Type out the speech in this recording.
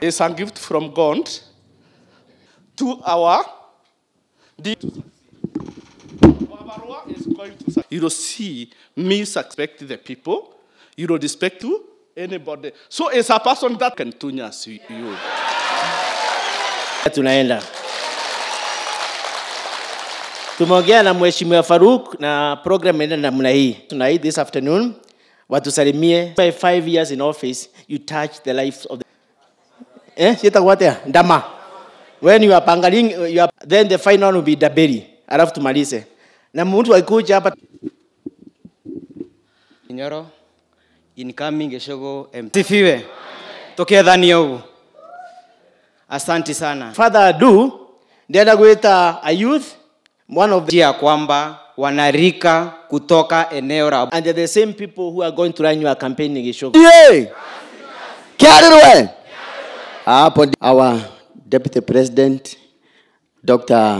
is a gift from God to our the is going to you don't see me suspect the people you don't respect to anybody so it's a person that can tune us you tunaenda tumeongea na mheshimiwa Faruk na program inaenda namna hii tonight this afternoon watusalimie by five years in office you touch the life of the eh sieta kuwatea, ndama when you are pangaling, eh, you are, then the final will be daberi alafu tumalize na mtu akikuja hapa Nyoro incoming M. Tifiwe. Sifiwe. dhani yogu. Asanti sana. Father Adu ndienda kuita a youth one of the... ya kwamba wanarika kutoka eneo la and they're the same people who are going to run your campaign in Geshogo. Yeah. Kiarirwe. our deputy president, Dr.